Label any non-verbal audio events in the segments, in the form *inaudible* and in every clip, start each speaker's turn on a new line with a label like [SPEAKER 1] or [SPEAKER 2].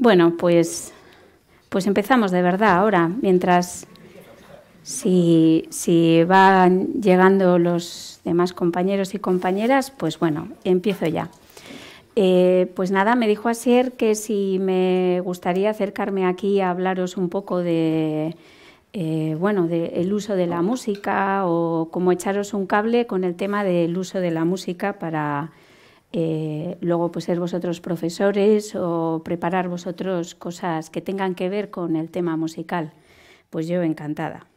[SPEAKER 1] Bueno, pues, pues empezamos de verdad ahora, mientras si, si, van llegando los demás compañeros y compañeras, pues bueno, empiezo ya. Eh, pues nada, me dijo Asier que si me gustaría acercarme aquí a hablaros un poco de, eh, bueno, del uso de la música o cómo echaros un cable con el tema del uso de la música para eh, luego pues, ser vosotros profesores o preparar vosotros cosas que tengan que ver con el tema musical. Pues yo encantada.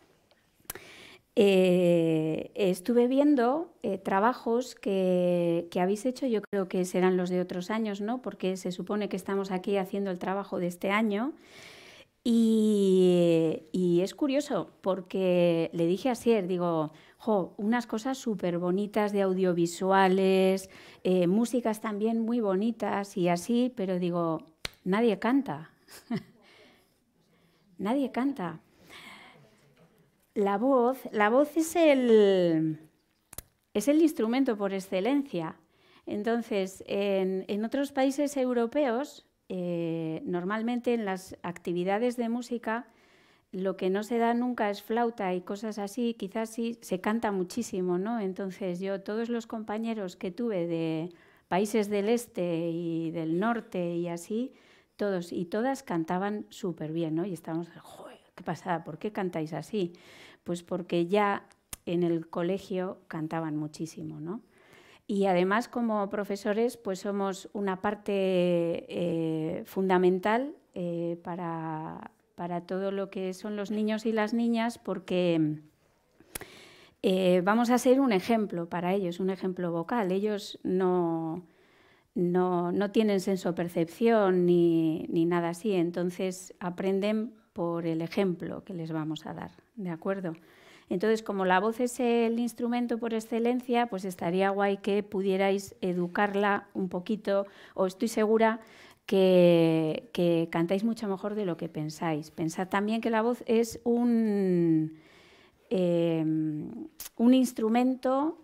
[SPEAKER 1] Eh, estuve viendo eh, trabajos que, habéis hecho, yo creo que serán los de otros años, ¿no? Porque se supone que estamos aquí haciendo el trabajo de este año. Y, es curioso, porque le dije a Sier, digo, unas cosas súper bonitas de audiovisuales, eh, músicas también muy bonitas y así, pero digo, nadie canta. *laughs* nadie canta. La voz, la voz es el, es el instrumento por excelencia. Entonces, en, en otros países europeos, eh, normalmente en las actividades de música, lo que no se da nunca es flauta y cosas así, quizás sí se canta muchísimo, ¿no? Entonces yo todos los compañeros que tuve de países del este y del norte y así, todos y todas cantaban súper bien, ¿no? Y estábamos, ¡joder! pasada, ¿por qué cantáis así? Pues porque ya en el colegio cantaban muchísimo, ¿no? Y además como profesores pues somos una parte eh, fundamental eh, para, todo lo que son los niños y las niñas porque eh, vamos a ser un ejemplo para ellos, un ejemplo vocal. Ellos no, no, tienen senso percepción ni, ni nada así, entonces aprenden por el ejemplo que les vamos a dar, ¿de acuerdo? Entonces, como la voz es el instrumento por excelencia, pues estaría guay que pudierais educarla un poquito, o estoy segura que, cantáis mucho mejor de lo que pensáis. Pensad también que la voz es un, em, un instrumento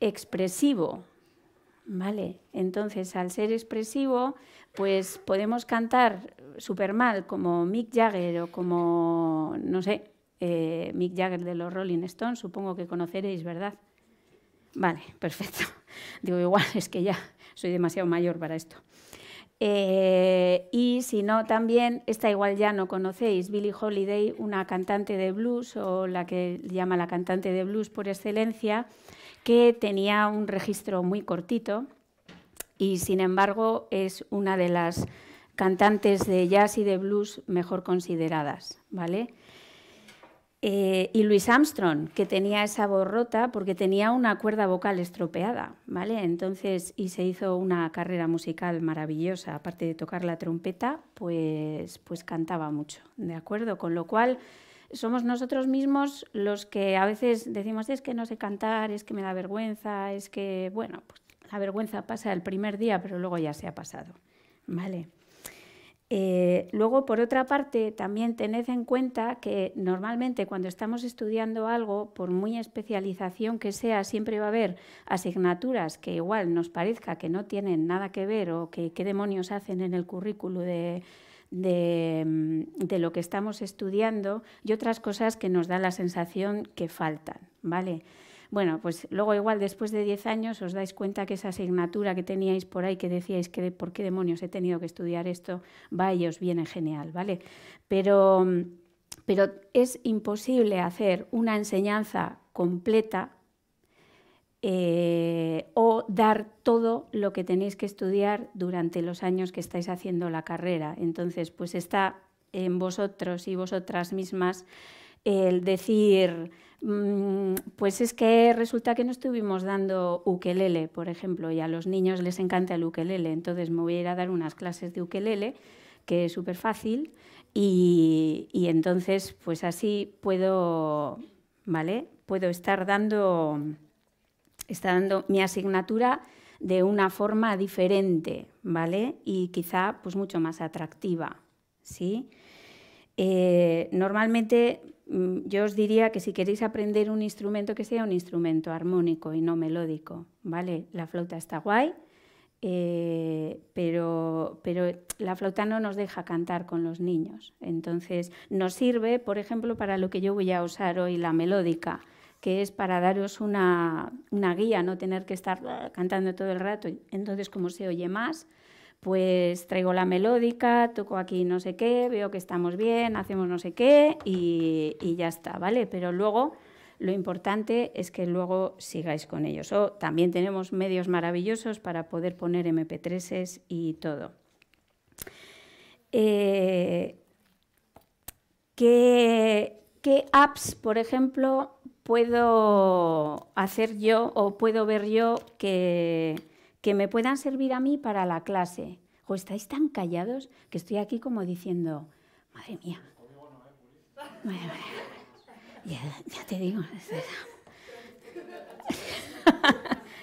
[SPEAKER 1] expresivo, ¿vale? Entonces, al ser expresivo, pues podemos cantar súper mal como Mick Jagger o como, no sé, eh, Mick Jagger de los Rolling Stones, supongo que conoceréis, ¿verdad? Vale, perfecto. *laughs* Digo, igual es que ya soy demasiado mayor para esto. Eh, y si no, también, esta igual ya no conocéis, Billie Holiday, una cantante de blues o la que llama la cantante de blues por excelencia, que tenía un registro muy cortito, y sin embargo es una de las cantantes de jazz y de blues mejor consideradas, ¿vale? Eh, y Louis Armstrong, que tenía esa voz rota porque tenía una cuerda vocal estropeada, ¿vale? Entonces, y se hizo una carrera musical maravillosa. Aparte de tocar la trompeta, pues, pues cantaba mucho, ¿de acuerdo? Con lo cual, somos nosotros mismos los que a veces decimos, es que no sé cantar, es que me da vergüenza, es que, bueno, pues la vergüenza pasa el primer día, pero luego ya se ha pasado. ¿Vale? Eh, luego, por otra parte, también tened en cuenta que normalmente cuando estamos estudiando algo, por muy especialización que sea, siempre va a haber asignaturas que igual nos parezca que no tienen nada que ver o que qué demonios hacen en el currículo de, mm, lo que estamos estudiando y otras cosas que nos da la sensación que faltan, ¿vale? Bueno, pues luego igual después de 10 años os dais cuenta que esa asignatura que teníais por ahí, que decíais que por qué demonios he tenido que estudiar esto, va y os viene genial, ¿vale? Pero, pero es imposible hacer una enseñanza completa eh, o dar todo lo que tenéis que estudiar durante los años que estáis haciendo la carrera. Entonces, pues está en vosotros y vosotras mismas el decir, mm, pues es que resulta que no estuvimos dando ukelele, por ejemplo, y a los niños les encanta el ukelele, entonces me voy a ir a dar unas clases de ukelele, que es súper fácil, y, entonces pues así puedo, ¿vale? Puedo estar dando, dando mi asignatura de una forma diferente, ¿vale? Y quizá pues mucho más atractiva, ¿sí? Eh, normalmente Mm, yo os diría que si queréis aprender un instrumento, que sea un instrumento armónico y no melódico, ¿vale? La flauta está guay, eh, pero, la flauta no nos deja cantar con los niños. Entonces, nos sirve, por ejemplo, para lo que yo voy a usar hoy, la melódica, que es para daros una, una guía, no tener que estar ah, cantando todo el rato. Entonces, como se oye más, pues traigo la melódica, toco aquí no sé qué, veo que estamos bien, hacemos no sé qué y, ya está, ¿vale? Pero luego lo importante es que luego sigáis con ellos. O también tenemos medios maravillosos para poder poner MP3s y todo. Eh, ¿Qué apps, por ejemplo, puedo hacer yo o puedo ver yo que que me puedan servir a mí para la clase. O estáis tan callados que estoy aquí como diciendo, madre mía. Ya, te digo.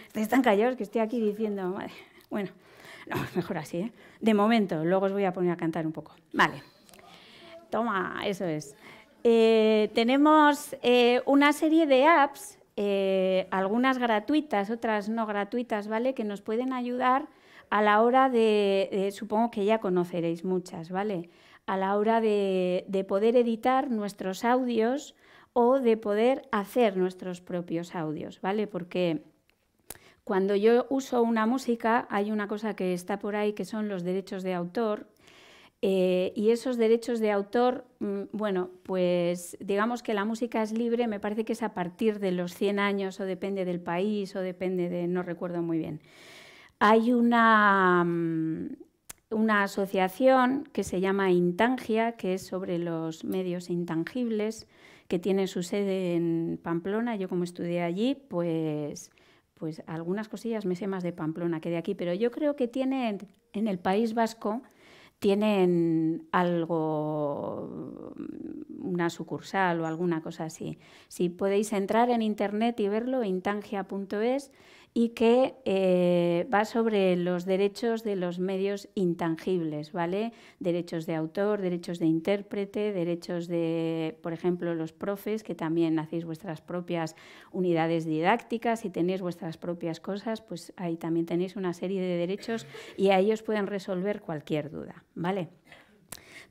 [SPEAKER 1] Estáis tan callados que estoy aquí diciendo, madre. Bueno, no, mejor así, ¿eh? De momento, luego os voy a poner a cantar un poco. Vale. Toma, eso es. Eh, tenemos eh, una serie de apps eh, algunas gratuitas, otras no gratuitas, ¿vale? Que nos pueden ayudar a la hora de, supongo que ya conoceréis muchas, ¿vale? A la hora de, de poder editar nuestros audios o de poder hacer nuestros propios audios, ¿vale? Porque cuando yo uso una música hay una cosa que está por ahí que son los derechos de autor eh, y esos derechos de autor, mm, bueno, pues digamos que la música es libre, me parece que es a partir de los 100 años o depende del país o depende de, no recuerdo muy bien. Hay una, mm, una asociación que se llama Intangia, que es sobre los medios intangibles, que tiene su sede en Pamplona. Yo como estudié allí, pues pues algunas cosillas me sé más de Pamplona que de aquí, pero yo creo que tiene en el País Vasco tienen algo, mm, una sucursal o alguna cosa así. Si podéis entrar en internet y verlo, intangia.es y que eh, va sobre los derechos de los medios intangibles, ¿vale? Derechos de autor, derechos de intérprete, derechos de, por ejemplo, los profes, que también hacéis vuestras propias unidades didácticas y tenéis vuestras propias cosas, pues ahí también tenéis una serie de derechos y a ellos pueden resolver cualquier duda, ¿vale?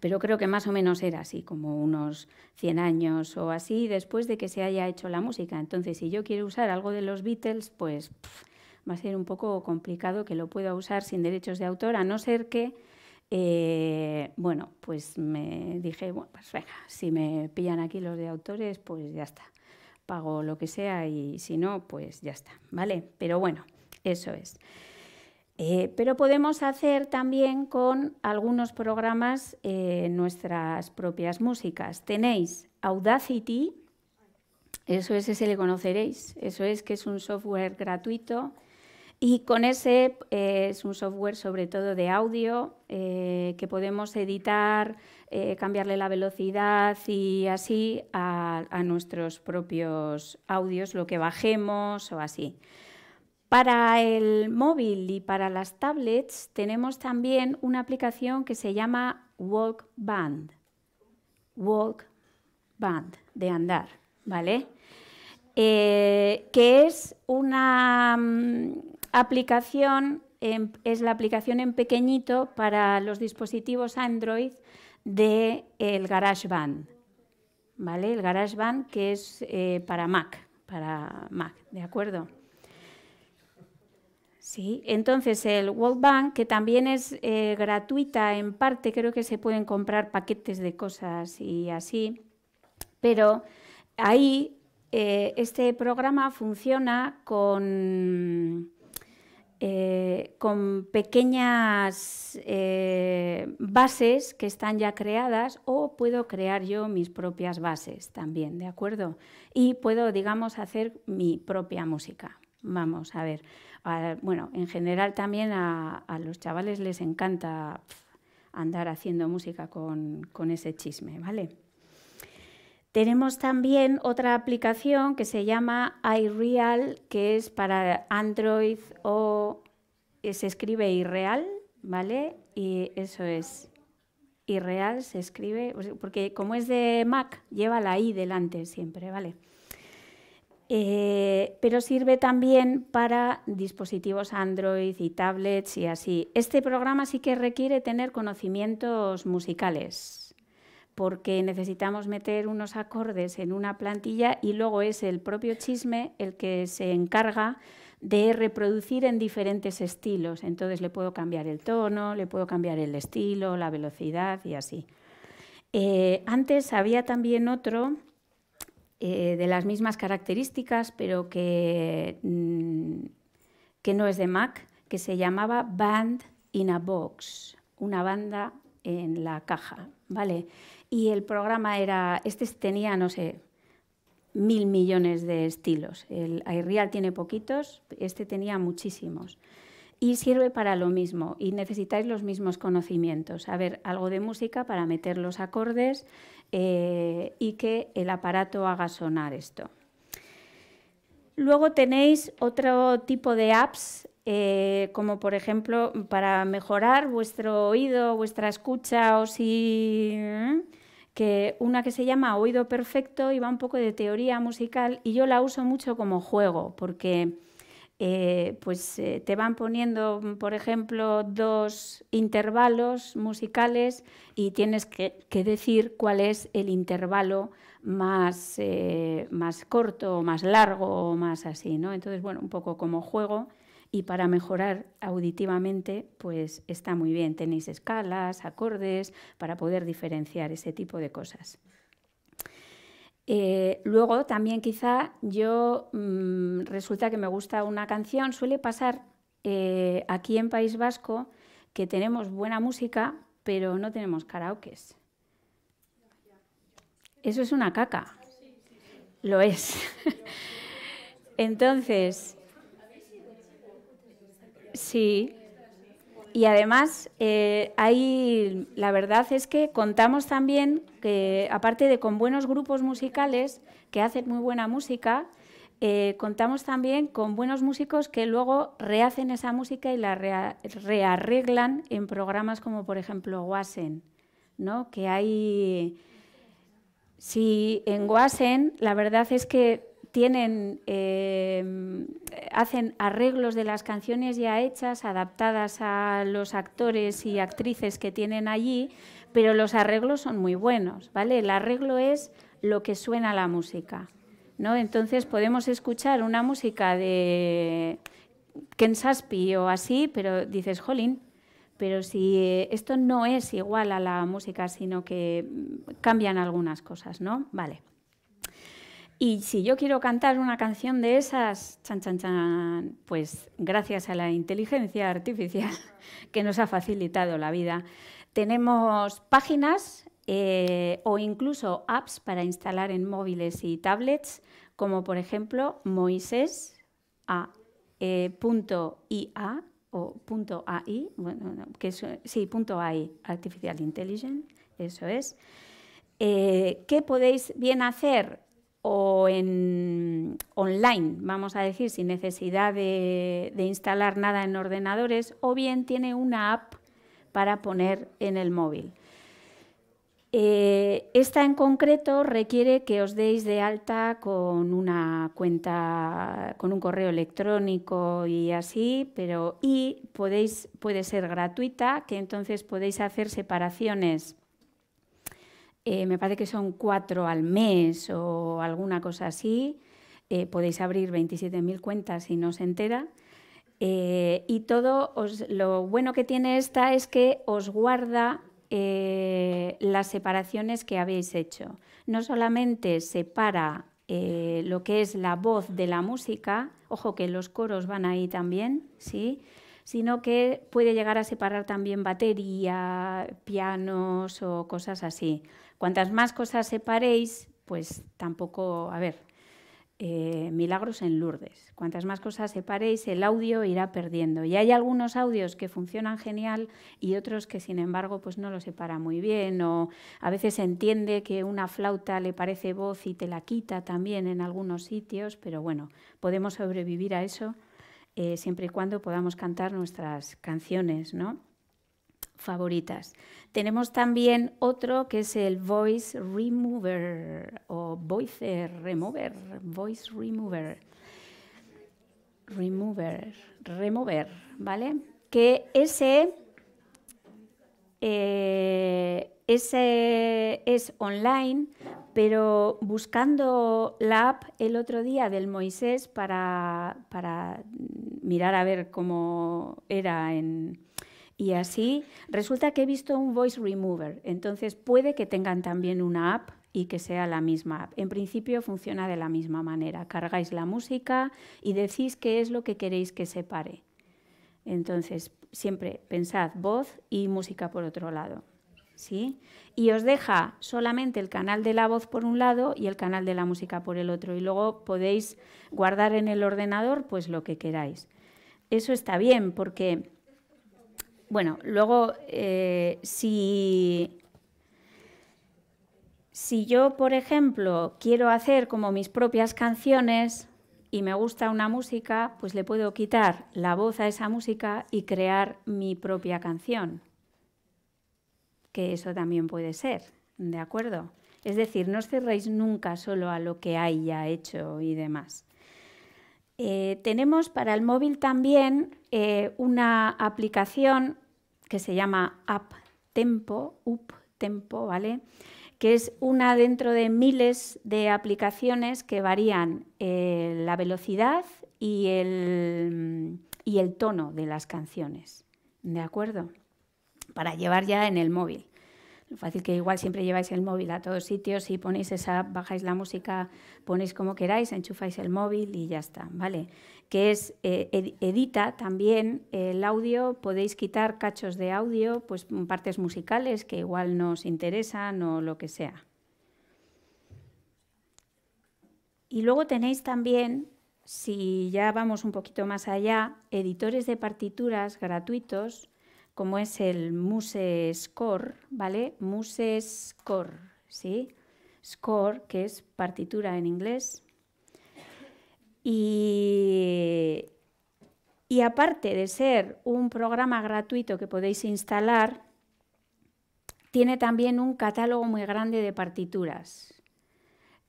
[SPEAKER 1] pero creo que más o menos era así, como unos 100 años o así después de que se haya hecho la música. Entonces, si yo quiero usar algo de los Beatles, pues va a ser un poco complicado que lo pueda usar sin derechos de autor, a no ser que... Eh, bueno, pues me dije, bueno, pues venga, si me pillan aquí los de autores, pues ya está. Pago lo que sea y si no, pues ya está, ¿vale? Pero bueno, eso es. Eh, pero podemos hacer también con algunos programas eh, nuestras propias músicas. Tenéis Audacity, eso es, ese le conoceréis, eso es que es un software gratuito y con ese eh, es un software sobre todo de audio que podemos editar, cambiarle la velocidad y así a nuestros propios audios, lo que bajemos o así. Para el móvil y para las tablets tenemos también una aplicación que se llama Walk Band. de andar, ¿vale? Eh, que es una mm, aplicación, es la aplicación en pequeñito para los dispositivos Android del Garage GarageBand, ¿vale? El GarageBand que es eh, para Mac, para Mac, ¿de acuerdo? Sí, entonces el World Bank, que también es eh, gratuita en parte, creo que se pueden comprar paquetes de cosas y así, pero ahí eh, este programa funciona con, eh, con pequeñas bases que están ya creadas o puedo crear yo mis propias bases también, ¿de acuerdo? Y puedo, digamos, hacer mi propia música. Vamos a ver bueno, en general también a, los chavales les encanta andar haciendo música con, ese chisme, ¿vale? Tenemos también otra aplicación que se llama iReal, que es para Android o se escribe irreal, ¿vale? Y eso es irreal, se escribe, porque como es de Mac, lleva la i delante siempre, ¿vale? Eh, pero sirve también para dispositivos Android y tablets y así. Este programa sí que requiere tener conocimientos musicales, porque necesitamos meter unos acordes en una plantilla y luego es el propio chisme el que se encarga de reproducir en diferentes estilos. Entonces le puedo cambiar el tono, le puedo cambiar el estilo, la velocidad y así. Eh, antes había también otro eh, de las mismas características, pero que, mm, que no es de Mac, que se llamaba Band in a Box, una banda en la caja, ¿vale? Y el programa era, este tenía, no sé, mil millones de estilos. El iReal tiene poquitos, este tenía muchísimos. Y sirve para lo mismo, y necesitáis los mismos conocimientos. A ver, algo de música para meter los acordes, eh, y que el aparato haga sonar esto. Luego tenéis otro tipo de apps, eh, como por ejemplo para mejorar vuestro oído, vuestra escucha o si... ¿eh? Que una que se llama Oído Perfecto y va un poco de teoría musical y yo la uso mucho como juego porque eh, pues eh, te van poniendo, mm, por ejemplo, dos intervalos musicales y tienes que, decir cuál es el intervalo más, eh, más corto o más largo o más así, ¿no? Entonces, bueno, un poco como juego y para mejorar auditivamente, pues está muy bien. Tenéis escalas, acordes para poder diferenciar ese tipo de cosas. Eh, luego también quizá yo mm, resulta que me gusta una canción, suele pasar eh, aquí en País Vasco que tenemos buena música, pero no tenemos karaokes. Eso es una caca. Lo es. *laughs* Entonces, sí, y además, eh, la verdad es que contamos también que, aparte de con buenos grupos musicales que hacen muy buena música, eh, contamos también con buenos músicos que luego rehacen esa música y la rearreglan en programas como, por ejemplo, Wasen, ¿no? Que hay... Sí, en Guasen la verdad es que tienen, em, hacen arreglos de las canciones ya hechas, adaptadas a los actores y actrices que tienen allí, pero los arreglos son muy buenos, ¿vale? El arreglo es lo que suena la música, ¿no? Entonces podemos escuchar una música de Ken Saspi o así, pero dices, jolín, pero si eh, esto no es igual a la música, sino que mm, cambian algunas cosas, ¿no? Vale. Y si yo quiero cantar una canción de esas, chan, chan, chan, pues gracias a la inteligencia artificial *laughs* que nos ha facilitado la vida, tenemos páginas eh, o incluso apps para instalar en móviles y tablets, como por ejemplo moises.ia eh, a, o bueno, que sí, punto AI, Artificial Intelligence, eso es, eh, ¿Qué podéis bien hacer o en online, vamos a decir, sin necesidad de, instalar nada en ordenadores, o bien tiene una app para poner en el móvil. Eh, esta en concreto requiere que os deis de alta con una cuenta, con un correo electrónico y así, pero y podéis, puede ser gratuita, que entonces podéis hacer separaciones eh, me parece que son cuatro al mes o alguna cosa así. Eh, podéis abrir 27.000 cuentas si no se entera. Eh, y todo, lo bueno que tiene esta es que os guarda las separaciones que habéis hecho. No solamente separa lo que es la voz de la música, ojo que los coros van ahí también, ¿sí? sí sino que puede llegar a separar también batería, pianos o cosas así. Cuantas más cosas separéis, pues tampoco, a ver, eh, milagros en Lourdes. Cuantas más cosas separéis, el audio irá perdiendo. Y hay algunos audios que funcionan genial y otros que, sin embargo, pues no lo separa muy bien o a veces se entiende que una flauta le parece voz y te la quita también en algunos sitios, pero bueno, podemos sobrevivir a eso eh, siempre y cuando podamos cantar nuestras canciones, ¿no? favoritas. Tenemos también otro que es el Voice Remover o Voice Remover, Voice Remover, Remover, Remover, ¿vale? Que ese eh, es, online, pero buscando la app el otro día del Moisés para, mirar a ver cómo era y así, resulta que he visto un voice remover, entonces puede que tengan también una app y que sea la misma app. En principio funciona de la misma manera, cargáis la música y decís qué es lo que queréis que se pare. Entonces, siempre pensad voz y música por otro lado. ¿sí? Y os deja solamente el canal de la voz por un lado y el canal de la música por el otro. Y luego podéis guardar en el ordenador pues lo que queráis. Eso está bien porque, bueno, luego eh, si... Si yo, por ejemplo, quiero hacer como mis propias canciones y me gusta una música, pues le puedo quitar la voz a esa música y crear mi propia canción, que eso también puede ser, ¿de acuerdo? Es decir, no os cerréis nunca solo a lo que hay ya hecho y demás. Eh, tenemos para el móvil también eh, una aplicación que se llama App Tempo, Up Tempo, ¿vale? que es una dentro de miles de aplicaciones que varían eh, la velocidad y el, y el tono de las canciones, ¿de acuerdo? Para llevar ya en el móvil. Lo fácil que igual siempre lleváis el móvil a todos sitios y ponéis esa, bajáis la música, ponéis como queráis, enchufáis el móvil y ya está, ¿vale? Que es, eh, edita también el audio, podéis quitar cachos de audio, pues mm, partes musicales que igual nos interesan o lo que sea. Y luego tenéis también si ya vamos un poquito más allá, editores de partituras gratuitos como es el Muse Score, ¿vale? MuseScore, Score, ¿sí? Score, que es partitura en inglés. Y, y aparte de ser un programa gratuito que podéis instalar, tiene también un catálogo muy grande de partituras,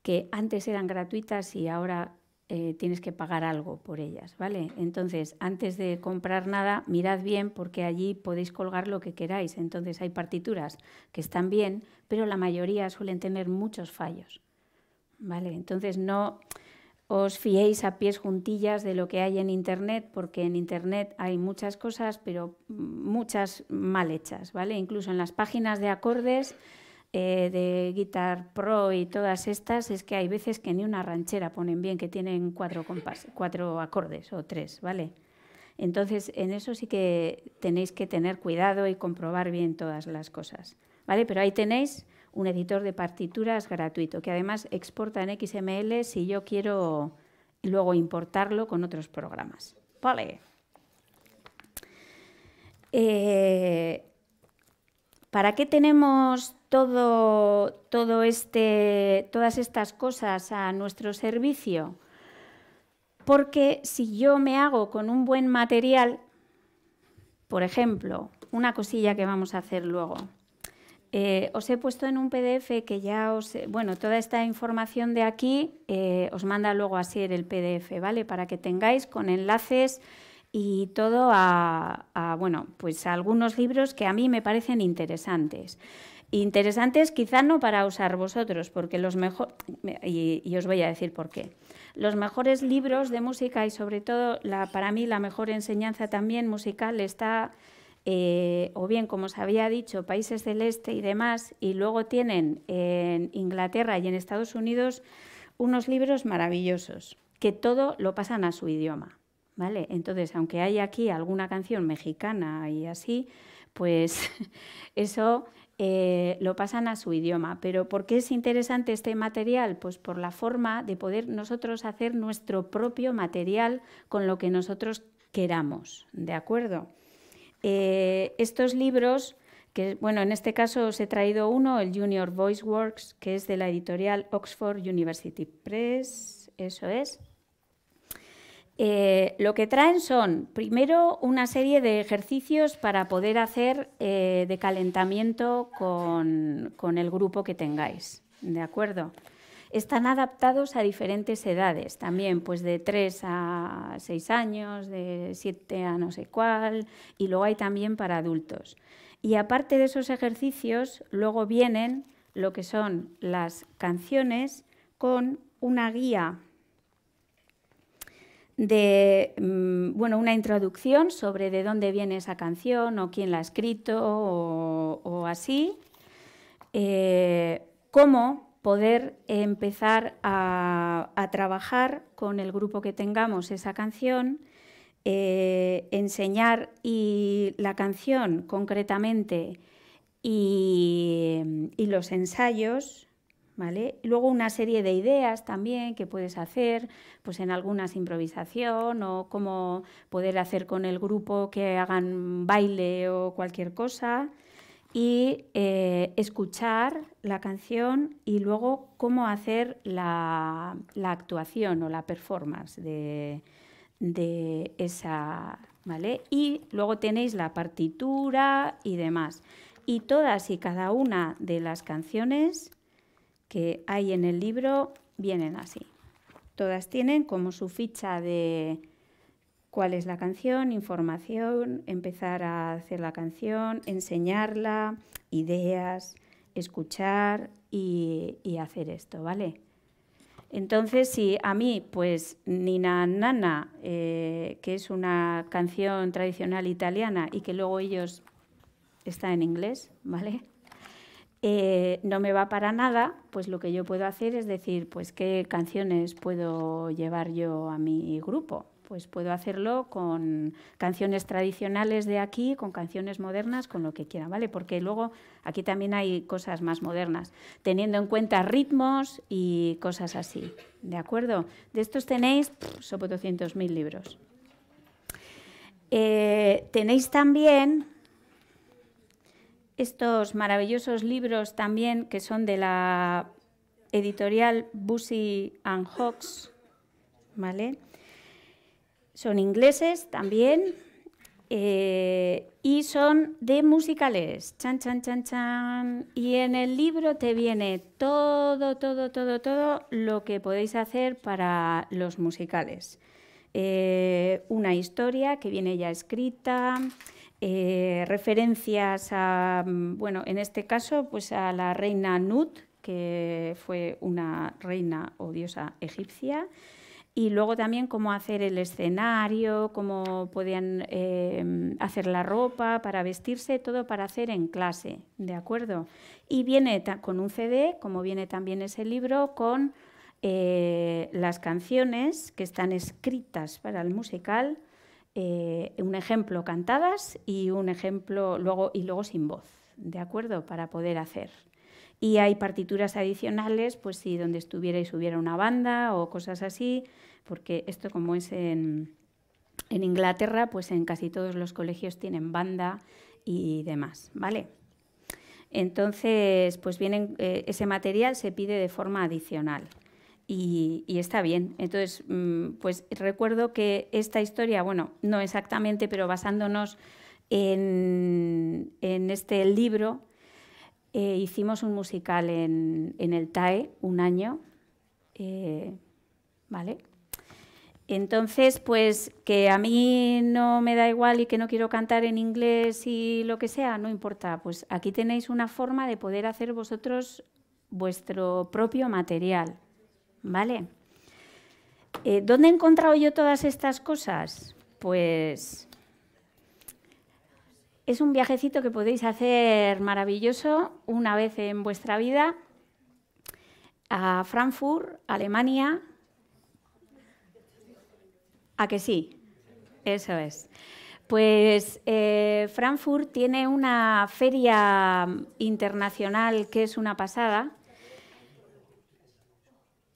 [SPEAKER 1] que antes eran gratuitas y ahora eh, tienes que pagar algo por ellas, ¿vale? Entonces, antes de comprar nada, mirad bien porque allí podéis colgar lo que queráis. Entonces, hay partituras que están bien, pero la mayoría suelen tener muchos fallos, ¿vale? Entonces, no os fiéis a pies juntillas de lo que hay en Internet, porque en Internet hay muchas cosas, pero muchas mal hechas, ¿vale? Incluso en las páginas de acordes eh, de Guitar Pro y todas estas, es que hay veces que ni una ranchera ponen bien, que tienen cuatro, cuatro acordes o tres, ¿vale? Entonces, en eso sí que tenéis que tener cuidado y comprobar bien todas las cosas, ¿vale? Pero ahí tenéis un editor de partituras gratuito, que además exporta en XML si yo quiero luego importarlo con otros programas. Vale. Eh, ¿Para qué tenemos todo, todo este, todas estas cosas a nuestro servicio? Porque si yo me hago con un buen material, por ejemplo, una cosilla que vamos a hacer luego. Eh, os he puesto en un PDF que ya os... Bueno, toda esta información de aquí eh, os manda luego a ser el PDF, ¿vale? Para que tengáis con enlaces y todo a, bueno, pues a algunos libros que a mí me parecen interesantes. Interesantes quizá no para usar vosotros, porque los mejor y, os voy a decir por qué. Los mejores libros de música y sobre todo la, para mí la mejor enseñanza también musical está, eh, o bien como os había dicho, países del este y demás, y luego tienen en Inglaterra y en Estados Unidos unos libros maravillosos, que todo lo pasan a su idioma. ¿Vale? Entonces, aunque hay aquí alguna canción mexicana y así, pues *laughs* eso eh, lo pasan a su idioma. Pero ¿por qué es interesante este material? Pues por la forma de poder nosotros hacer nuestro propio material con lo que nosotros queramos, ¿de acuerdo? Eh, estos libros, que bueno, en este caso os he traído uno, el Junior Voice Works, que es de la editorial Oxford University Press, eso es. Eh, lo que traen son, primero, una serie de ejercicios para poder hacer eh, de calentamiento con, el grupo que tengáis, ¿de acuerdo? Están adaptados a diferentes edades, también pues de 3 a 6 años, de 7 a no sé cuál, y luego hay también para adultos. Y aparte de esos ejercicios, luego vienen lo que son las canciones con una guía de mm, bueno, una introducción sobre de dónde viene esa canción o quién la ha escrito o, así. Eh, cómo poder empezar a, trabajar con el grupo que tengamos esa canción, eh, enseñar y la canción concretamente y los ensayos Luego una serie de ideas también que puedes hacer, pues, en algunas improvisación o cómo poder hacer con el grupo que hagan baile o cualquier cosa. Y eh, escuchar la canción y luego cómo hacer la, actuación o la performance de, esa, Y luego tenéis la partitura y demás. Y todas y cada una de las canciones que hay en el libro vienen así. Todas tienen como su ficha de cuál es la canción, información, empezar a hacer la canción, enseñarla, ideas, escuchar y, hacer esto, ¿vale? Entonces, si a mí, pues Nina Nana, eh, que es una canción tradicional italiana y que luego ellos está en inglés, ¿vale? Eh, no me va para nada, pues lo que yo puedo hacer es decir, pues qué canciones puedo llevar yo a mi grupo. Pues puedo hacerlo con canciones tradicionales de aquí, con canciones modernas, con lo que quiera, ¿vale? Porque luego aquí también hay cosas más modernas, teniendo en cuenta ritmos y cosas así, ¿de acuerdo? De estos tenéis sobre 200.000 libros. Eh, tenéis también estos maravillosos libros también que son de la editorial Busy and Hawks, ¿vale? Son ingleses también eh, y son de musicales. Chan, chan, chan, chan. Y en el libro te viene todo, todo, todo, todo lo que podéis hacer para los musicales. Eh, una historia que viene ya escrita. Eh, referencias a, mm, bueno, en este caso, pues a la reina Nut, que fue una reina o diosa egipcia, y luego también cómo hacer el escenario, cómo podían eh, hacer la ropa para vestirse, todo para hacer en clase, ¿de acuerdo? Y viene con un CD, como viene también ese libro, con eh, las canciones que están escritas para el musical eh, un ejemplo cantadas y un ejemplo luego y luego sin voz, ¿de acuerdo? Para poder hacer. Y hay partituras adicionales, pues si donde estuviera y una banda o cosas así, porque esto como es en, en Inglaterra, pues en casi todos los colegios tienen banda y demás, ¿vale? Entonces, pues vienen, eh, ese material se pide de forma adicional y, está bien. Entonces, mm, pues recuerdo que esta historia, bueno, no exactamente, pero basándonos en, este libro, eh, hicimos un musical en, el TAE un año, eh, ¿vale? Entonces, pues que a mí no me da igual y que no quiero cantar en inglés y lo que sea, no importa. Pues aquí tenéis una forma de poder hacer vosotros vuestro propio material. ¿vale? Eh, ¿Dónde he encontrado yo todas estas cosas? Pues es un viajecito que podéis hacer maravilloso una vez en vuestra vida a Frankfurt, Alemania. ¿A que sí? Eso es. Pues eh, Frankfurt tiene una feria internacional que es una pasada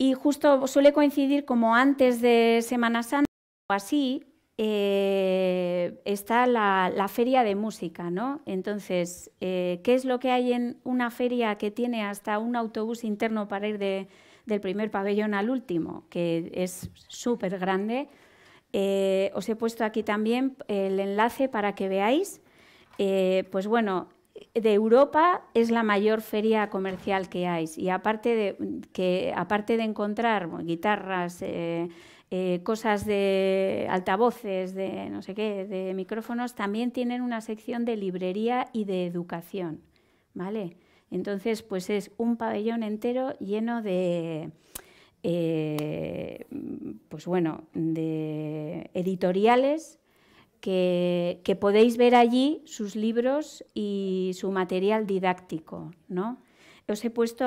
[SPEAKER 1] y justo suele coincidir como antes de Semana Santa o así, eh, está la, feria de música, ¿no? Entonces, eh, ¿qué es lo que hay en una feria que tiene hasta un autobús interno para ir del primer pabellón al último, que es súper grande? Eh, os he puesto aquí también el enlace para que veáis. pues bueno, de Europa es la mayor feria comercial que hay. Y aparte de, que, aparte de encontrar guitarras, eh, eh, cosas de altavoces, de no sé qué, de micrófonos, también tienen una sección de librería y de educación. ¿Vale? Entonces, pues es un pabellón entero lleno de, eh, pues bueno, de editoriales que, podéis ver allí sus libros y su material didáctico, ¿no? Os he puesto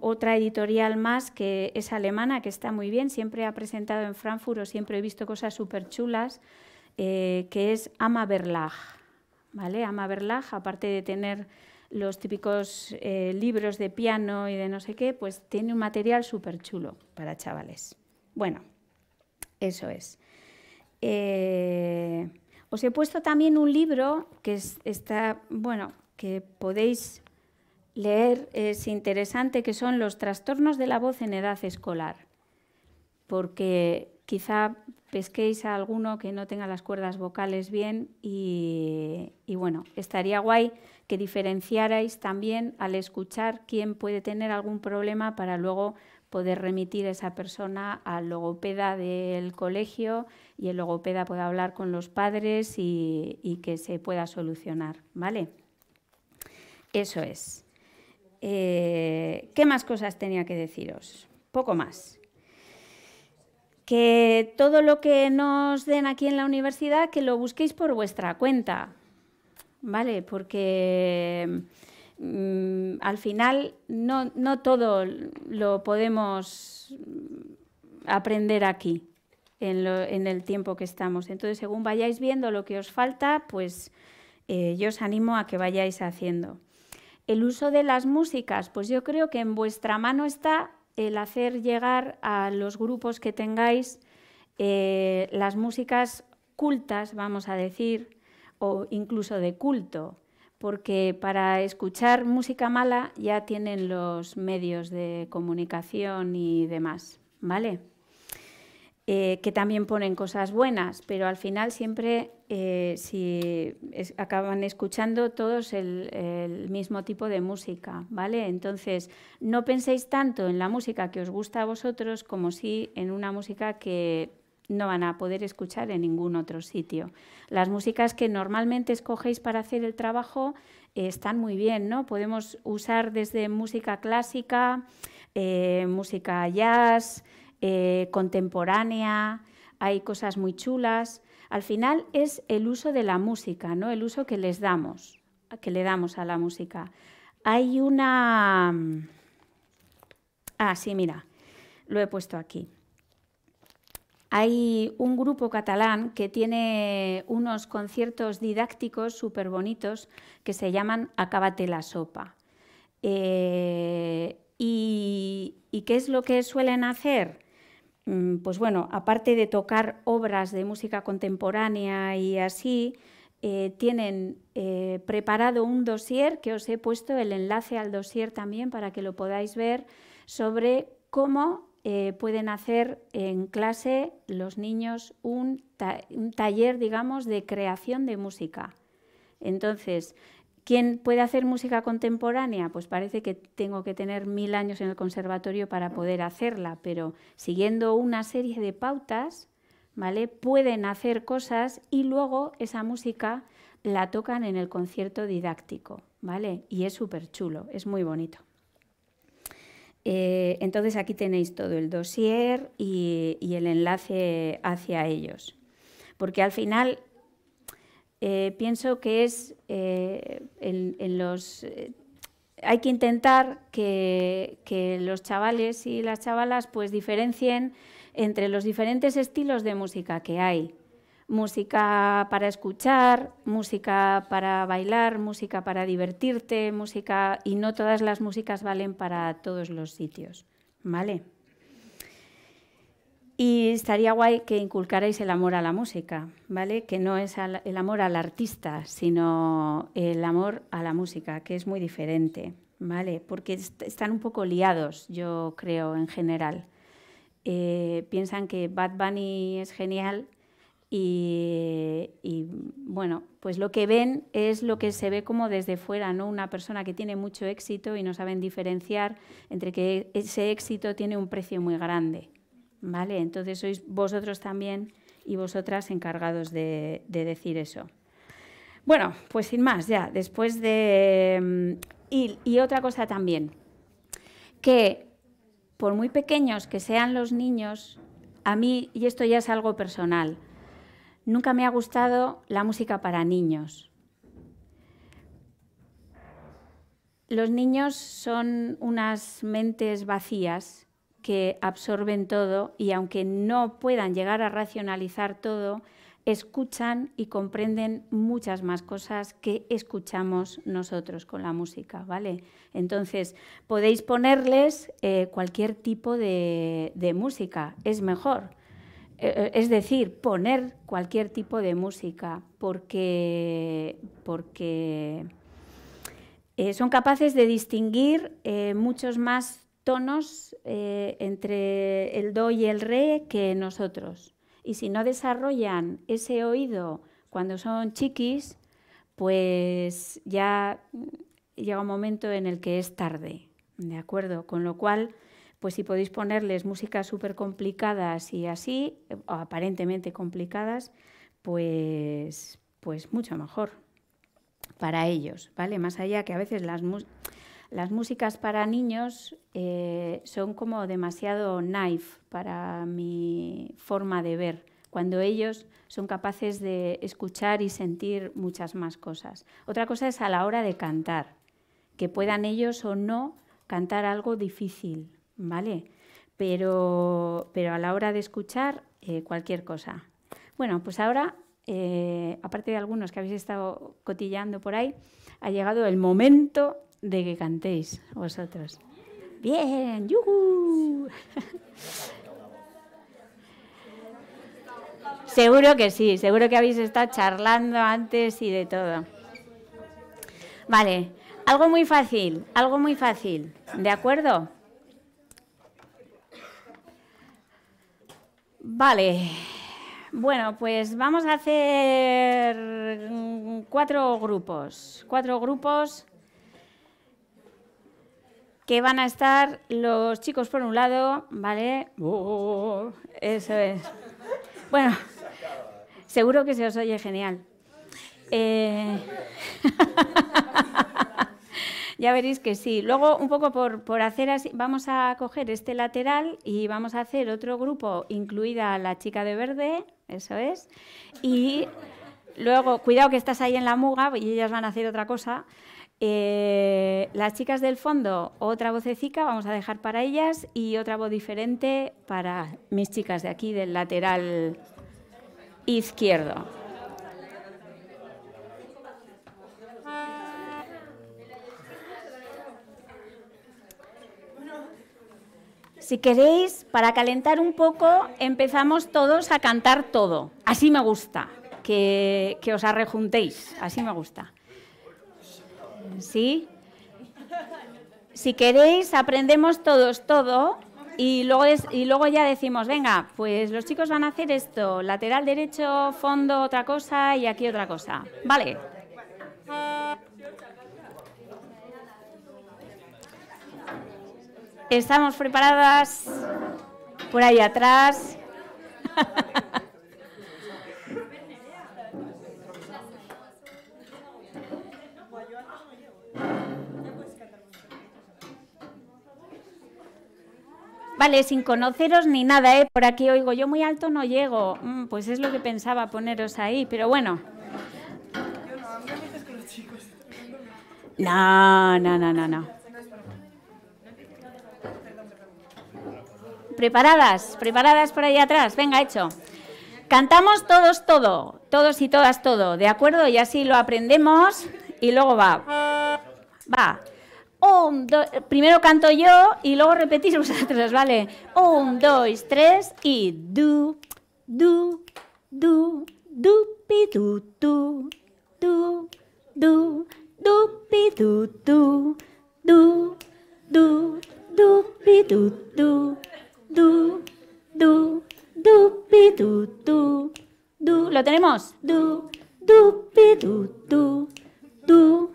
[SPEAKER 1] otra editorial más que es alemana, que está muy bien, siempre ha presentado en Frankfurt, o siempre he visto cosas súper chulas, eh, que es Ama Verlag, ¿vale? Ama Verlag, aparte de tener los típicos eh, libros de piano y de no sé qué, pues tiene un material súper chulo para chavales. Bueno, eso es. Eh, os he puesto también un libro que está, bueno, que podéis leer, es interesante, que son los trastornos de la voz en edad escolar, porque quizá pesquéis a alguno que no tenga las cuerdas vocales bien y, y bueno, estaría guay que diferenciarais también al escuchar quién puede tener algún problema para luego poder remitir a esa persona al logopeda del colegio y el logopeda pueda hablar con los padres y, que se pueda solucionar, ¿vale? Eso es. Eh, ¿Qué más cosas tenía que deciros? Poco más. Que todo lo que nos den aquí en la universidad, que lo busquéis por vuestra cuenta, ¿vale? Porque... Mm, al final no, todo lo podemos aprender aquí. En, el tiempo que estamos. Entonces, según vayáis viendo lo que os falta, pues eh, yo os animo a que vayáis haciendo. El uso de las músicas, pues yo creo que en vuestra mano está el hacer llegar a los grupos que tengáis eh, las músicas cultas, vamos a decir, o incluso de culto porque para escuchar música mala ya tienen los medios de comunicación y demás, ¿vale? Eh, que también ponen cosas buenas, pero al final siempre eh, si acaban escuchando todos el, el, mismo tipo de música, ¿vale? Entonces, no penséis tanto en la música que os gusta a vosotros como si en una música que no van a poder escuchar en ningún otro sitio. Las músicas que normalmente escogéis para hacer el trabajo eh, están muy bien, ¿no? Podemos usar desde música clásica, eh, música jazz, eh, contemporánea, hay cosas muy chulas. Al final es el uso de la música, ¿no? El uso que les damos, que le damos a la música. Hay una... Mm, ah, sí, mira, lo he puesto aquí. Hay un grupo catalán que tiene unos conciertos didácticos súper bonitos que se llaman Acábate la sopa. Eh, y, qué es lo que suelen hacer? Mm, pues bueno, aparte de tocar obras de música contemporánea y así, eh, tienen eh, preparado un dossier que os he puesto el enlace al dossier también para que lo podáis ver sobre cómo eh, pueden hacer en clase los niños un, un, taller, digamos, de creación de música. Entonces, ¿quién puede hacer música contemporánea? Pues parece que tengo que tener mil años en el conservatorio para poder hacerla, pero siguiendo una serie de pautas, ¿vale? Pueden hacer cosas y luego esa música la tocan en el concierto didáctico, ¿vale? Y es súper chulo, es muy bonito. Eh, entonces aquí tenéis todo el dossier y, el enlace hacia ellos. Porque al final eh, pienso que es eh, hay que intentar que, los chavales y las chavalas pues diferencien entre los diferentes estilos de música que hay música para escuchar, música para bailar, música para divertirte, música y no todas las músicas valen para todos los sitios, ¿vale? Y estaría guay que inculcarais el amor a la música, ¿vale? Que no es el amor al artista, sino el amor a la música, que es muy diferente, ¿vale? Porque están un poco liados, yo creo, en general. Eh, piensan que Bad Bunny es genial y, bueno, pues lo que ven es lo que se ve como desde fuera, ¿no? Una persona que tiene mucho éxito y no saben diferenciar entre que ese éxito tiene un precio muy grande, ¿vale? Entonces sois vosotros también y vosotras encargados de, decir eso. Bueno, pues sin más, ya, después de... Mm, y otra cosa también, que por muy pequeños que sean los niños, a mí, y esto ya es algo personal, Nunca me ha gustado la música para niños. Los niños son unas mentes vacías que absorben todo y aunque no puedan llegar a racionalizar todo, escuchan y comprenden muchas más cosas que escuchamos nosotros con la música, ¿vale? Entonces, podéis ponerles eh, cualquier tipo de música, es mejor. Eh, eh, es decir, poner cualquier tipo de música, porque, eh, son capaces de distinguir muchos más tonos entre el do y el re que nosotros. Y si no desarrollan ese oído cuando son chiquis, pues ya llega un momento en el que es tarde, ¿de acuerdo? Con lo cual pues si podéis ponerles músicas súper complicadas y así, aparentemente complicadas, pues, pues mucho mejor para ellos, ¿vale? Más allá que a veces las, las músicas para niños eh, son como demasiado knife para mi forma de ver, cuando ellos son capaces de escuchar y sentir muchas más cosas. Otra cosa es a la hora de cantar, que puedan ellos o no cantar algo difícil, ¿vale? Pero, pero a la hora de escuchar, eh, cualquier cosa. Bueno, pues ahora, eh, aparte de algunos que habéis estado cotillando por ahí, ha llegado el momento de que cantéis vosotros. Bien, yuhu. *laughs* seguro que sí, seguro que habéis estado charlando antes y de todo. Vale, algo muy fácil, algo muy fácil, ¿de acuerdo? Vale. Bueno, pues vamos a hacer cuatro grupos. Cuatro grupos que van a estar los chicos por un lado, ¿vale? Oh, eso es. Bueno, seguro que se os oye genial. Eh, *laughs* ya veréis que sí. Luego, un poco por, por, hacer así, vamos a coger este lateral y vamos a hacer otro grupo, incluida la chica de verde, eso es. Y luego, cuidado que estás ahí en la muga y ellas van a hacer otra cosa. Eh, las chicas del fondo, otra vocecica vamos a dejar para ellas y otra voz diferente para mis chicas de aquí del lateral izquierdo. Si queréis, para calentar un poco, empezamos todos a cantar todo. Así me gusta, que, os arrejuntéis. Así me gusta. ¿Sí? Si queréis, aprendemos todos todo y luego, y luego ya decimos, venga, pues los chicos van a hacer esto, lateral derecho, fondo otra cosa y aquí otra cosa. Vale. ¿Estamos preparadas? Por ahí atrás. Vale, sin conoceros ni nada, ¿eh? Por aquí oigo, yo muy alto no llego. Mm, pues es lo que pensaba poneros ahí, pero bueno. No, no, no, no, no. ¿Preparadas? ¿Preparadas por ahí atrás? Venga, hecho. Cantamos todos todo, todos y todas todo, ¿de acuerdo? Y así lo aprendemos y luego
[SPEAKER 2] va.
[SPEAKER 1] Va. primero canto yo y luego repetís vosotros, ¿vale? Un, dos, tres y du, du, du, du,
[SPEAKER 2] pi, du, du, du, du, du, pi, du, du, du, du, du, du, du
[SPEAKER 1] du, du, du, pi, du, du, du. ¿Lo tenemos?
[SPEAKER 2] Du, du, pi, du, du, du,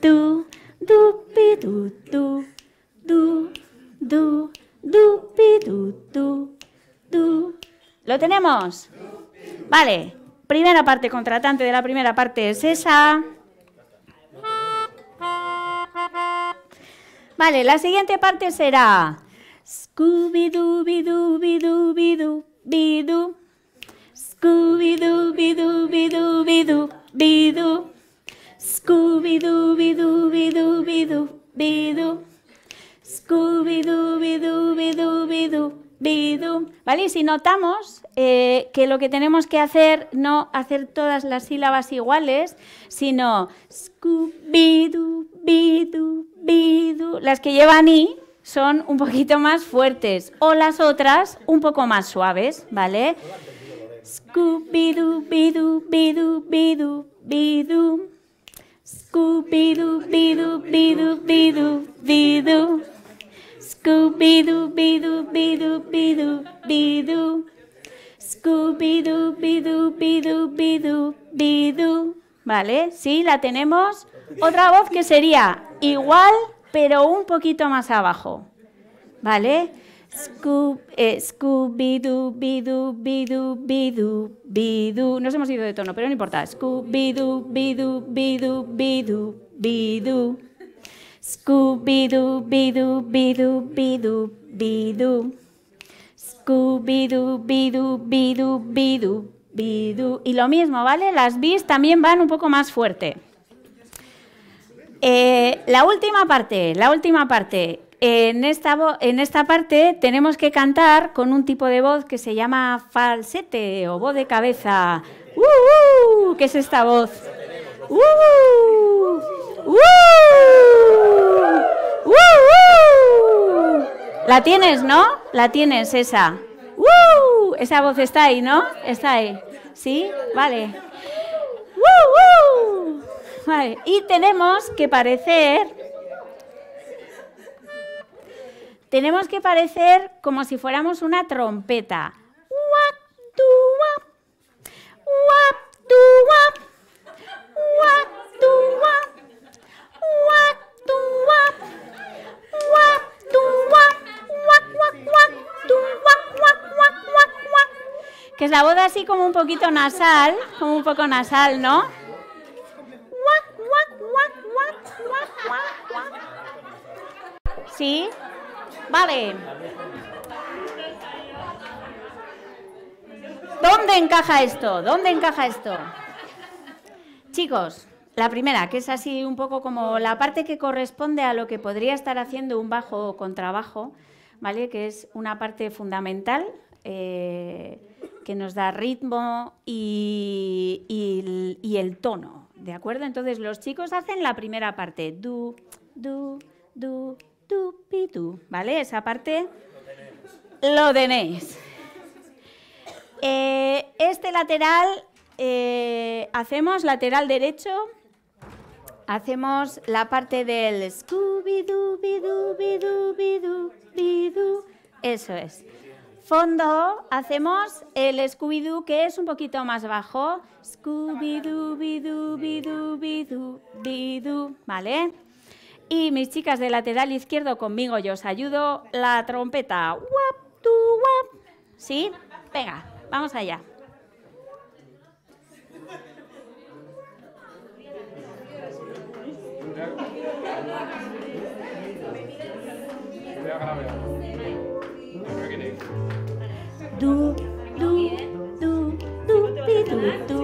[SPEAKER 2] du, du, pi, du, du, du, du, pi, du,
[SPEAKER 1] du, du. ¿Lo tenemos? Vale. Primera parte contratante de la primera parte es esa. Vale, la siguiente parte será scooby dooby dooby dooby dooby doo scooby dooby dooby dooby dooby dooby dooby dooby ¿Vale? Y si notamos eh, que lo que tenemos que hacer no hacer todas las sílabas iguales, sino scooby dooby dooby doo las que llevan i son un poquito más fuertes o las otras un poco más suaves, ¿vale? Scooby-Doo, bidu, bidu, bidu, bidu. Scooby-Doo, bidu, bidu, bidu, bidu. scooby bidu, bidu, bidu, bidu. scooby bidu, bidu, bidu, bidu. ¿Vale? Sí, la tenemos. Otra voz que sería igual pero un poquito más abajo. ¿Vale? Eh, Scoob, Scooby-Doo, bidu, bidu. Bidoo, Bidoo. Nos hemos ido de tono, pero no importa. Scooby-Doo, bidu, bidu, bidu, bidu. Scooby-Doo, bidu, bidu, bidu, bidu. Scooby-Doo, bidu, bidu, bidu, bidu. Y lo mismo, ¿vale? Las bis también van un poco más fuerte. Eh, la última parte, la última parte. En esta, en esta parte tenemos que cantar con un tipo de voz que se llama falsete o voz de cabeza. Uh, ¿Qué es esta voz? Uh, la tienes, ¿no? La tienes, esa. ¡Uh! Esa voz está ahí, ¿no? Está ahí. ¿Sí? Vale. ¡Uh, *laughs* Y tenemos que parecer... Tenemos que parecer como si fuéramos una trompeta. Que es la voz así como un poquito nasal, como un poco nasal, ¿no? ¿Sí? Vale. ¿Dónde encaja esto? ¿Dónde encaja esto? Chicos, la primera, que es así un poco como la parte que corresponde a lo que podría estar haciendo un bajo o contrabajo, ¿vale? Que es una parte fundamental eh, que nos da ritmo y el tono, ¿De acuerdo? Entonces los chicos hacen la primera parte. Du, du, du, du, pi, du. ¿Vale? Esa parte lo tenéis. Eh, este lateral eh, hacemos lateral derecho. Hacemos la parte del Scooby-Doo, Eso es fondo hacemos el Scooby-Doo, que es un poquito más bajo. Scooby-Doo, bidoo, bidoo, ¿vale? Y mis chicas de lateral izquierdo conmigo, yo os ayudo. La trompeta, Wap, tu, wap. ¿Sí? Venga, vamos allá
[SPEAKER 2] du, du, du, du, pi, du, du,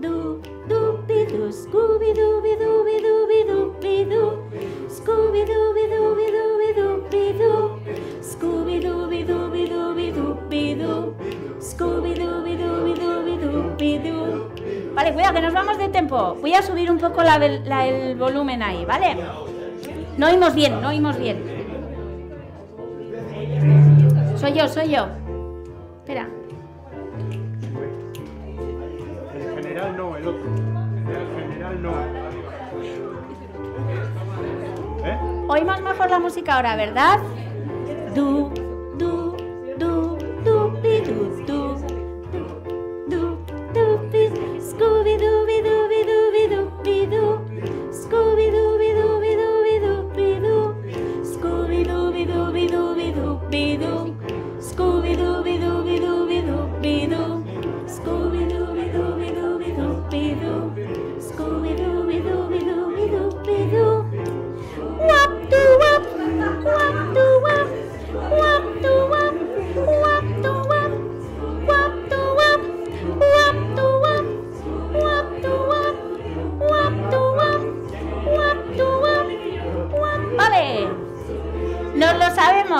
[SPEAKER 2] du, du, du, du, scooby, du, bi, du, bi, du, bi, du, scooby, dooby dooby dooby bi, du, scooby, dooby dooby dooby bi, du, scooby, dooby dooby dooby bi,
[SPEAKER 1] du, Vale, cuidado, que nos vamos de tiempo. Voy a subir un poco la, la, el volumen ahí, ¿vale? No oímos bien, no oímos bien. Soy yo, soy yo. Espera.
[SPEAKER 2] El general no, el otro. El general no. ¿Eh?
[SPEAKER 1] Oímos mejor la música ahora, ¿verdad? Du.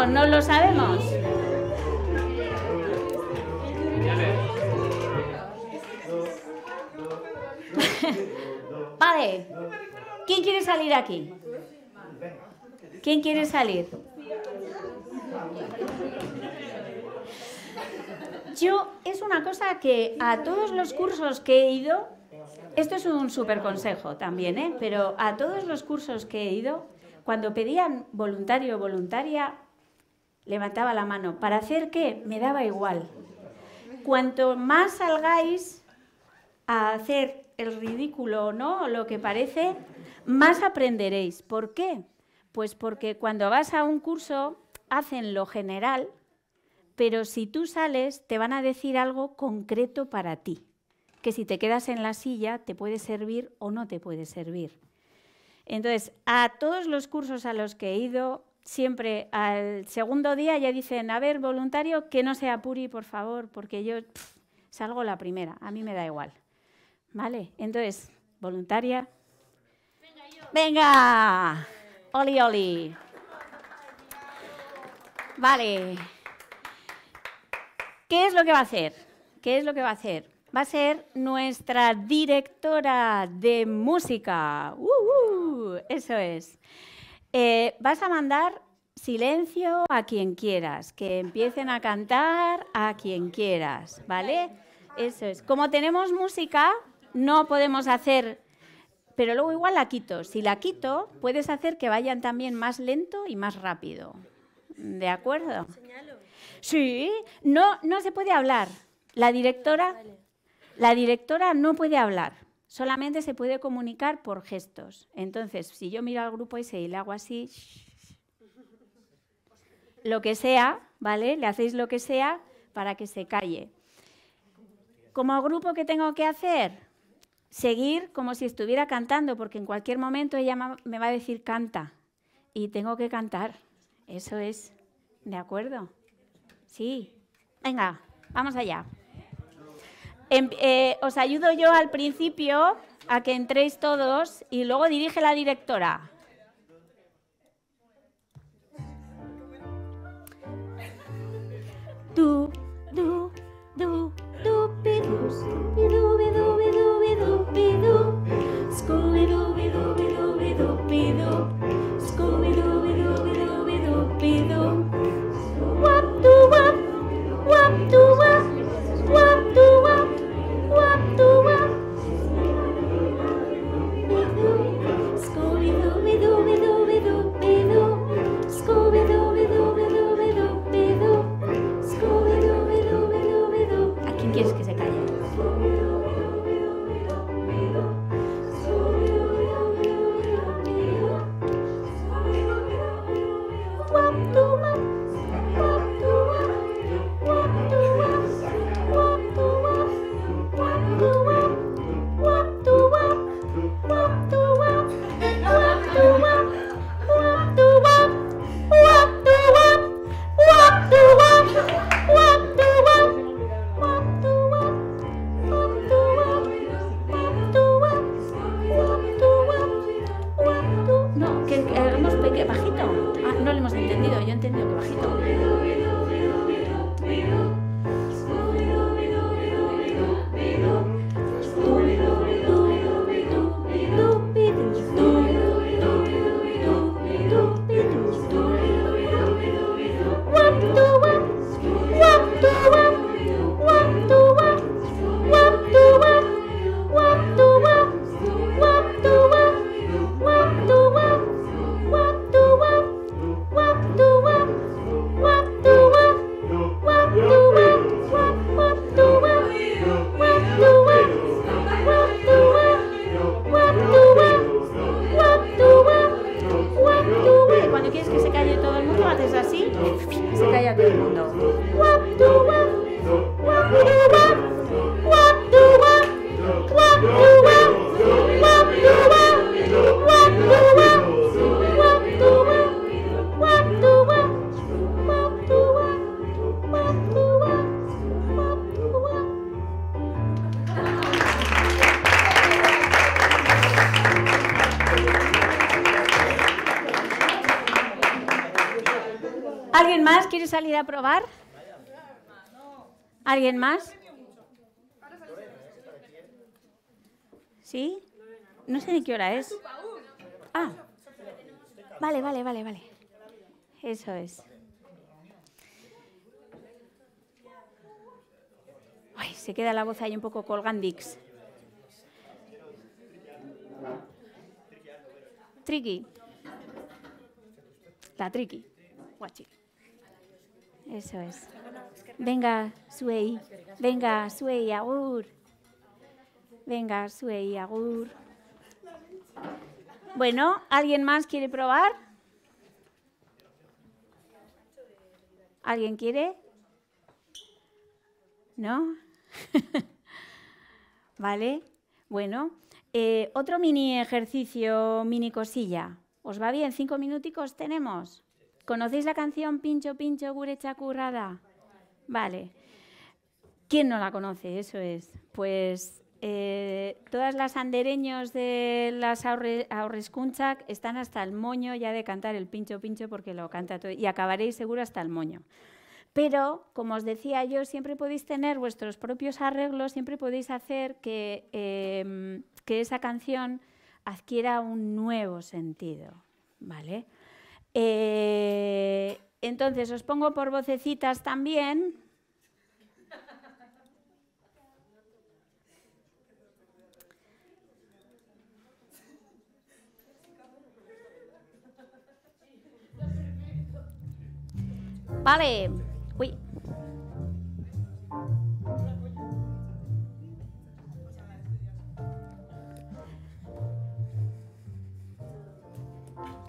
[SPEAKER 1] No, lo sabemos.
[SPEAKER 2] *laughs*
[SPEAKER 1] Padre, ¿quién quiere salir aquí? ¿Quién quiere salir? Yo, es una cosa que a todos los cursos que he ido, esto es un super consejo también, ¿eh? pero a todos los cursos que he ido, cuando pedían voluntario o voluntaria, levantaba la mano. ¿Para hacer qué? Me daba igual. Cuanto más salgáis a hacer el ridículo o no, lo que parece, más aprenderéis. ¿Por qué? Pues porque cuando vas a un curso hacen lo general, pero si tú sales te van a decir algo concreto para ti, que si te quedas en la silla te puede servir o no te puede servir. Entonces, a todos los cursos a los que he ido, siempre al segundo día ya dicen, a ver, voluntario, que no sea puri, por favor, porque yo salgo la primera, a mí me da igual. ¿Vale? Entonces, voluntaria. Venga, yo. Venga. Oli, oli. Vale. ¿Qué es lo que va a hacer? ¿Qué es lo que va a hacer? Va a ser nuestra directora de música. Uh, uh, eso es. Eh, vas a mandar silencio a quien quieras, que empiecen a cantar a quien quieras, ¿vale? Eso es. Como tenemos música, no podemos hacer, pero luego igual la quito. Si la quito, puedes hacer que vayan también más lento y más rápido. ¿De acuerdo? Sí, no, no se puede hablar. La directora, ah, la directora no puede hablar solamente se puede comunicar por gestos. Entonces, si yo miro al grupo y le hago así, lo que sea, ¿vale? Le hacéis lo que sea para que se calle. Como grupo, ¿qué tengo que hacer? Seguir como si estuviera cantando, porque en cualquier momento ella me va a decir canta y tengo que cantar. Eso es, ¿de acuerdo? Sí. Venga, vamos allá. Em, eh, os ayudo yo al principio a que entréis todos y luego dirige la directora. ¿Puede probar? ¿Alguien más? ¿Sí? No sé ni qué hora es.
[SPEAKER 2] Ah, vale, vale, vale, vale.
[SPEAKER 1] Eso es. Ay, se queda la voz ahí un poco colgandix. Triqui. La triqui. Guachi. Eso
[SPEAKER 2] es. Venga, Suey. Venga,
[SPEAKER 1] Suey, Agur. Venga, Suey, Agur. Bueno, ¿alguien más quiere probar? ¿Alguien quiere? ¿No? *laughs* vale. Bueno, eh, otro mini ejercicio, mini cosilla. ¿Os va bien? ¿Cinco minuticos tenemos? ¿Conocéis la canción Pincho, Pincho, Gurecha Currada? Vale. ¿Quién no la conoce? Eso es. Pues eh, todas las andereños de las ahorre, están hasta el moño ya de cantar el pincho, pincho, porque lo canta todo. Y acabaréis seguro hasta el moño. Pero, como os decía yo, siempre podéis tener vuestros propios arreglos, siempre podéis hacer que, em, que esa canción adquiera un nuevo sentido, ¿vale? Eh, entonces, os pongo por vocecitas también. Vale.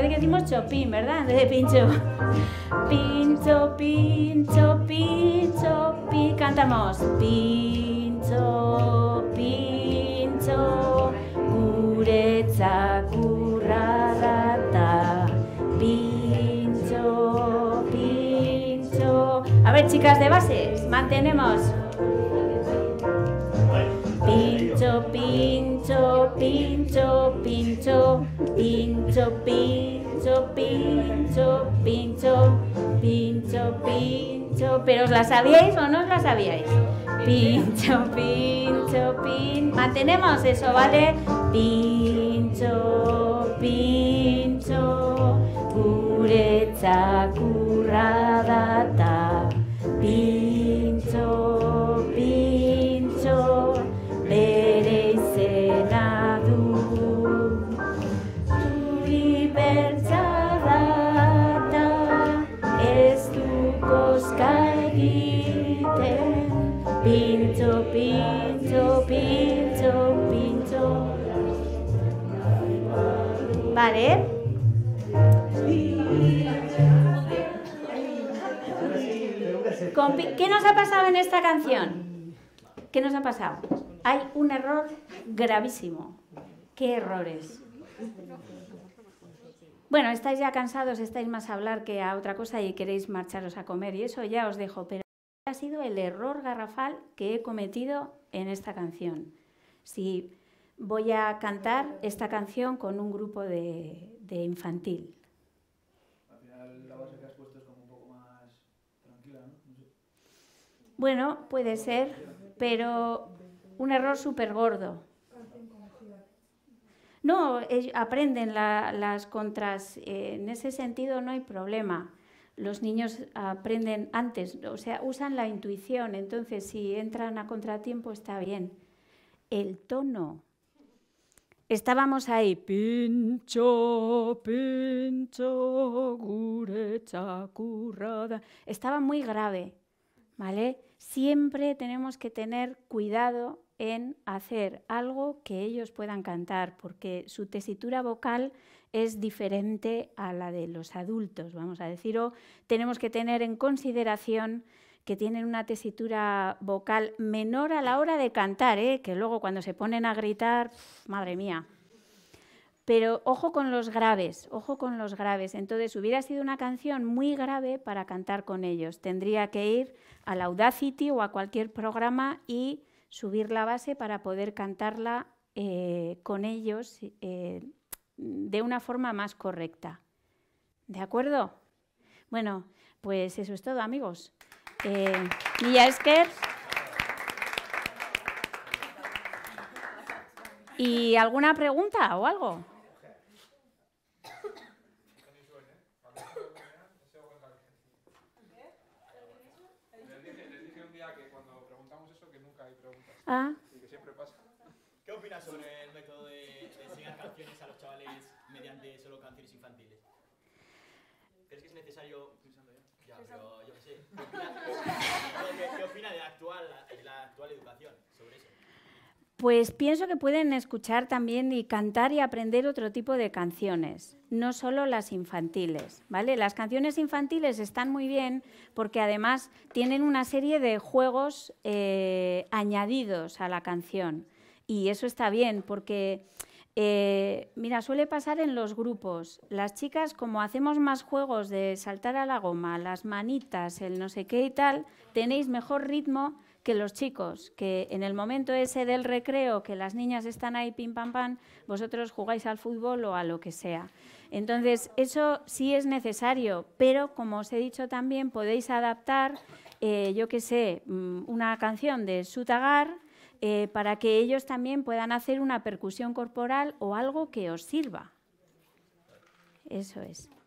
[SPEAKER 1] parece que decimos chopin, ¿verdad? Antes de pincho. Pincho, pincho, pincho, pincho. Cantamos. Pincho, pincho, cureza, urrarata. Pincho, pincho. A ver, chicas de base, mantenemos pincho, pincho, pincho, pincho, pincho, pincho, pincho, pincho, pincho, pincho. ¿Pero os la sabíais o no os la sabíais? Pincho, pincho, pincho. Mantenemos eso, ¿vale? Pincho, pincho, curecha, curradata, pincho. Vale. ¿Qué nos ha pasado en esta canción? ¿Qué nos ha pasado? Hay un error gravísimo. ¿Qué errores? Bueno, estáis ya cansados, estáis más a hablar que a otra cosa y queréis marcharos a comer y eso ya os dejo, pero ha sido el error garrafal que he cometido en esta canción. Si voy a cantar esta canción con un grupo de, infantil. Bueno, puede ser, pero un error súper gordo. No, aprenden las contras. en ese sentido no hay problema. Los niños aprenden antes, o sea, usan la intuición. Entonces, si entran a contratiempo está bien. El tono estábamos ahí, pincho, pincho, gurecha, currada. Estaba muy grave, ¿vale? Siempre tenemos que tener cuidado en hacer algo que ellos puedan cantar, porque su tesitura vocal es diferente a la de los adultos, vamos a decir, tenemos que tener en consideración que tienen una tesitura vocal menor a la hora de cantar, ¿eh? que luego cuando se ponen a gritar, madre mía. Pero ojo con los graves, ojo con los graves. Entonces hubiera sido una canción muy grave para cantar con ellos. Tendría que ir al Audacity o a cualquier programa y subir la base para poder cantarla eh, con ellos eh, de una forma más correcta. ¿De acuerdo? Bueno, pues eso es todo amigos. Eh, es que ¿Y alguna pregunta o algo?
[SPEAKER 2] Ah. que siempre pasa. ¿Qué opinas sobre el método de, enseñar canciones a los chavales mediante solo canciones infantiles? ¿Crees que es necesario? Ya, pero ¿Qué opina de la actual educación sobre eso?
[SPEAKER 1] Pues pienso que pueden escuchar también y cantar y aprender otro tipo de canciones, no solo las infantiles, ¿vale? Las canciones infantiles están muy bien porque además tienen una serie de juegos eh, añadidos a la canción y eso está bien porque eh, mira, suele pasar en los grupos. Las chicas, como hacemos más juegos de saltar a la goma, las manitas, el no sé qué y tal, tenéis mejor ritmo que los chicos, que en el momento ese del recreo, que las niñas están ahí pim pam pam, vosotros jugáis al fútbol o a lo que sea. Entonces, eso sí es necesario, pero como os he dicho también, podéis adaptar, eh, yo qué sé, mm, una canción de Sutagar eh, para que ellos también puedan hacer una percusión corporal o algo que os sirva. Eso es.